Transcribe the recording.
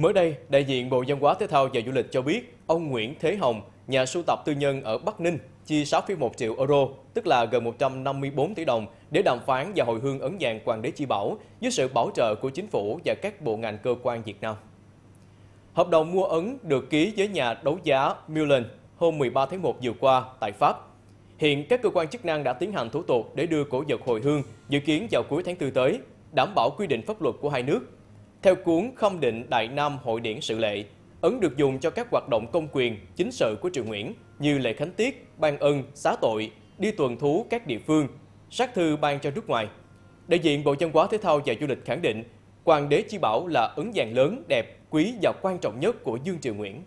Mới đây, đại diện Bộ Văn hóa Thể thao và Du lịch cho biết, ông Nguyễn Thế Hồng, nhà sưu tập tư nhân ở Bắc Ninh, chi 6,1 triệu euro, tức là gần 154 tỷ đồng, để đàm phán và hồi hương ấn vàng Hoàng đế Chi Bảo dưới sự bảo trợ của chính phủ và các bộ ngành cơ quan Việt Nam. Hợp đồng mua ấn được ký với nhà đấu giá Mullen hôm 13 tháng 1 vừa qua tại Pháp. Hiện các cơ quan chức năng đã tiến hành thủ tục để đưa cổ vật hồi hương, dự kiến vào cuối tháng 4 tới, đảm bảo quy định pháp luật của hai nước theo cuốn Không định Đại Nam Hội điển sự lệ, ấn được dùng cho các hoạt động công quyền, chính sự của Triều Nguyễn như lễ khánh tiết, ban ân, xá tội, đi tuần thú các địa phương, sát thư ban cho nước ngoài. Đại diện Bộ Văn hóa Thể thao và Du lịch khẳng định, Hoàng đế Chi Bảo là ấn vàng lớn, đẹp, quý và quan trọng nhất của Dương Triều Nguyễn.